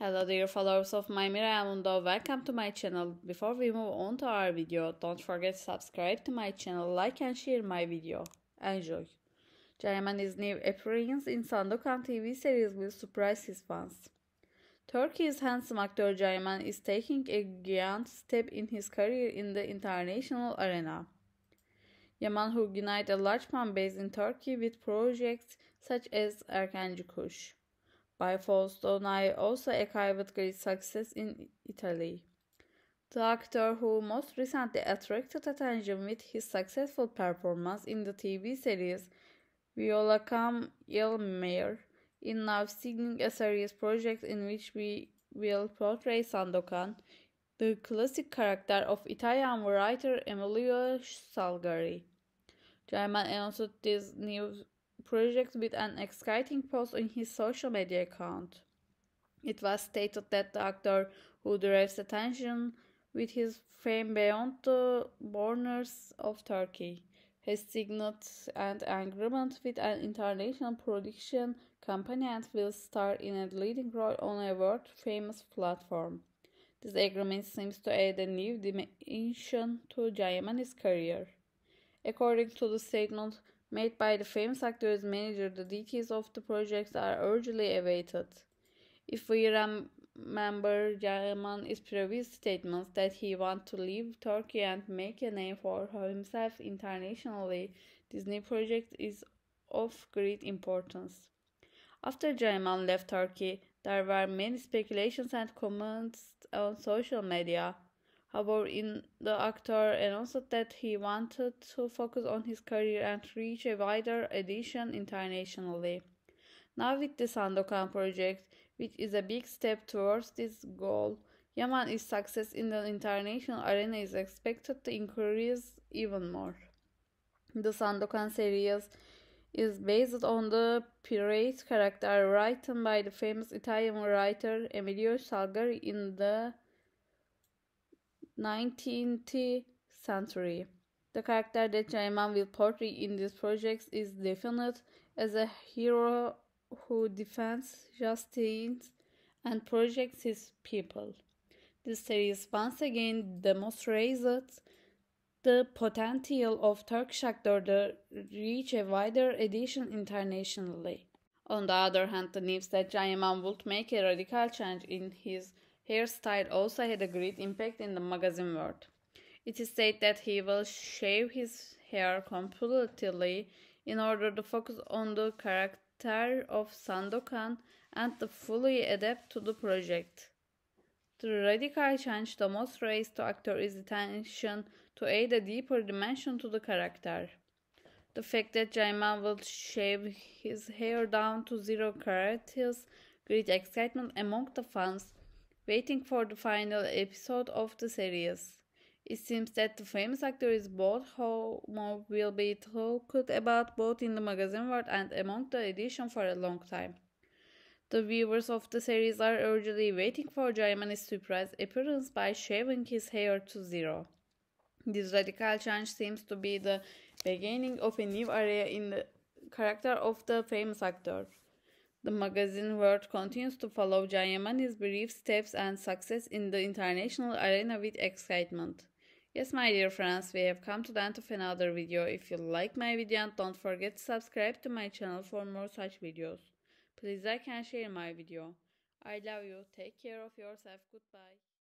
Hello dear followers of my Miramundo, welcome to my channel. Before we move on to our video, don't forget to subscribe to my channel, like and share my video. Enjoy! Jeremany's new appearance in Sandokan TV series will surprise his fans. Turkey's handsome actor Jaiman is taking a giant step in his career in the international arena. Yaman who unite a large fan base in Turkey with projects such as Erkenci Kuş by Faustoni also achieved great success in Italy. The actor who most recently attracted attention with his successful performance in the TV series Viola Cam Il Mayor is now signing a serious project in which we will portray Sandokan, the classic character of Italian writer Emilio Salgari. German announced this news project with an exciting post on his social media account. It was stated that the actor who draws attention with his fame beyond the borders of Turkey has signed an agreement with an international production company and will star in a leading role on a world famous platform. This agreement seems to add a new dimension to Jayamani's career. According to the statement, made by the famous actor's manager, the details of the projects are urgently awaited. If we remember Yaman's previous statements that he wants to leave Turkey and make a name for himself internationally, Disney project is of great importance. After Yaman left Turkey, there were many speculations and comments on social media about in the actor and also that he wanted to focus on his career and reach a wider audition internationally. Now with the Sandokan project, which is a big step towards this goal, Yaman's success in the international arena is expected to increase even more. The Sandokan series is based on the pirate character written by the famous Italian writer Emilio Salgari in the 19th century. The character that Jaiman will portray in these projects is definite as a hero who defends justice and protects his people. This series once again demonstrates the potential of Turkish actor to reach a wider edition internationally. On the other hand, the news that Jaiman would make a radical change in his hairstyle also had a great impact in the magazine world. It is said that he will shave his hair completely in order to focus on the character of Sandokan and to fully adapt to the project. The radical change most raised to actor is attention to add a deeper dimension to the character. The fact that Jaiman will shave his hair down to zero carats great excitement among the fans waiting for the final episode of the series. It seems that the famous actor is bored, how more will be talked about both in the magazine world and among the edition for a long time. The viewers of the series are urgently waiting for Jaiman's surprise appearance by shaving his hair to zero. This radical change seems to be the beginning of a new area in the character of the famous actor. The magazine world continues to follow Jayamani's brief steps and success in the international arena with excitement. Yes, my dear friends, we have come to the end of another video. If you like my video and don't forget to subscribe to my channel for more such videos. Please like and share my video. I love you. Take care of yourself. Goodbye.